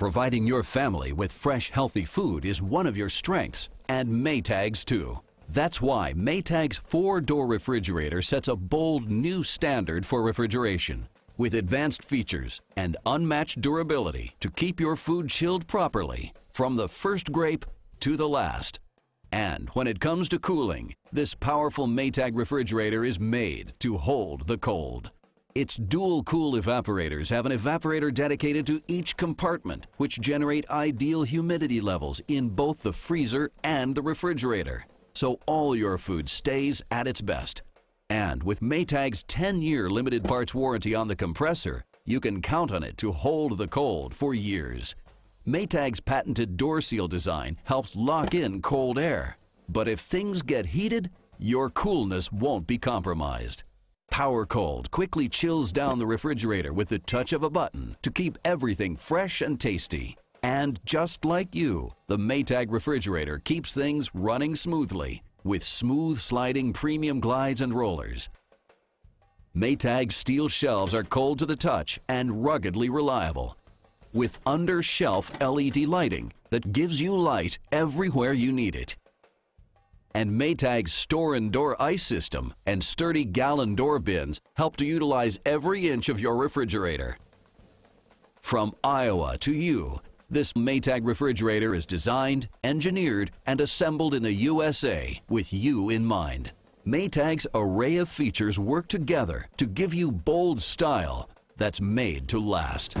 Providing your family with fresh, healthy food is one of your strengths, and Maytags too. That's why Maytag's four-door refrigerator sets a bold new standard for refrigeration with advanced features and unmatched durability to keep your food chilled properly from the first grape to the last. And when it comes to cooling, this powerful Maytag refrigerator is made to hold the cold. Its dual cool evaporators have an evaporator dedicated to each compartment, which generate ideal humidity levels in both the freezer and the refrigerator, so all your food stays at its best. And with Maytag's 10-year limited parts warranty on the compressor, you can count on it to hold the cold for years. Maytag's patented door seal design helps lock in cold air. But if things get heated, your coolness won't be compromised. Power Cold quickly chills down the refrigerator with the touch of a button to keep everything fresh and tasty. And just like you, the Maytag refrigerator keeps things running smoothly with smooth sliding premium glides and rollers. Maytag's steel shelves are cold to the touch and ruggedly reliable with under-shelf LED lighting that gives you light everywhere you need it and Maytag's store and door ice system and sturdy gallon door bins help to utilize every inch of your refrigerator. From Iowa to you, this Maytag refrigerator is designed, engineered, and assembled in the USA with you in mind. Maytag's array of features work together to give you bold style that's made to last.